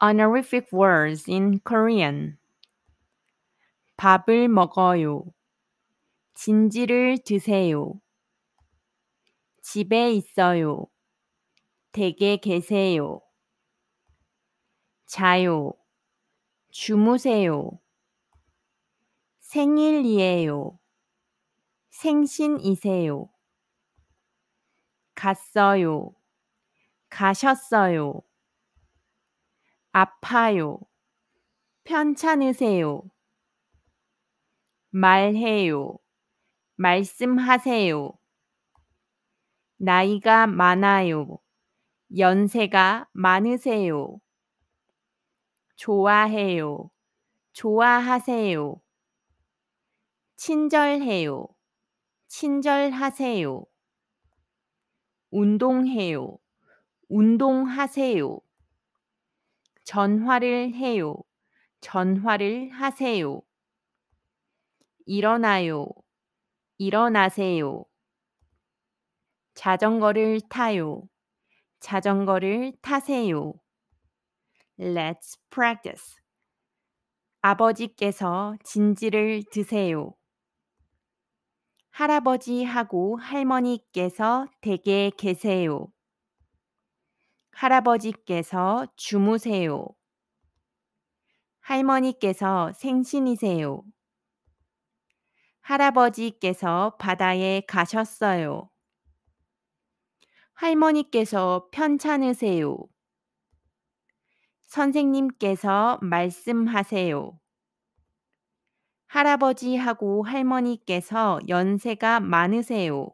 honorific words in Korean. 밥을 먹어요. 진지를 드세요. 집에 있어요. 댁에 계세요. 자요. 주무세요. 생일이에요. 생신이세요. 갔어요. 가셨어요. 아파요. 편찮으세요. 말해요. 말씀하세요. 나이가 많아요. 연세가 많으세요. 좋아해요. 좋아하세요. 친절해요. 친절하세요. 운동해요. 운동하세요. 전화를 해요. 전화를 하세요. 일어나요. 일어나세요. 자전거를 타요. 자전거를 타세요. Let's practice. 아버지께서 진지를 드세요. 할아버지하고 할머니께서 댁에 계세요. 할아버지께서 주무세요. 할머니께서 생신이세요. 할아버지께서 바다에 가셨어요. 할머니께서 편찮으세요. 선생님께서 말씀하세요. 할아버지하고 할머니께서 연세가 많으세요.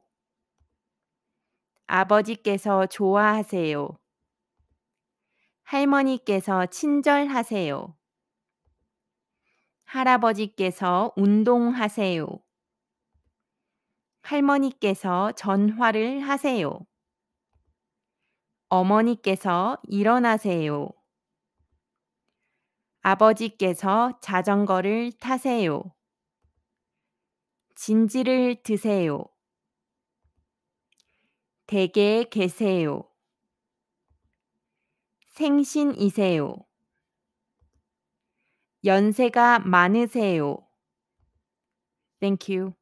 아버지께서 좋아하세요. 할머니께서 친절하세요. 할아버지께서 운동하세요. 할머니께서 전화를 하세요. 어머니께서 일어나세요. 아버지께서 자전거를 타세요. 진지를 드세요. 댁에 계세요. 생신이세요. 연세가 많으세요. Thank you.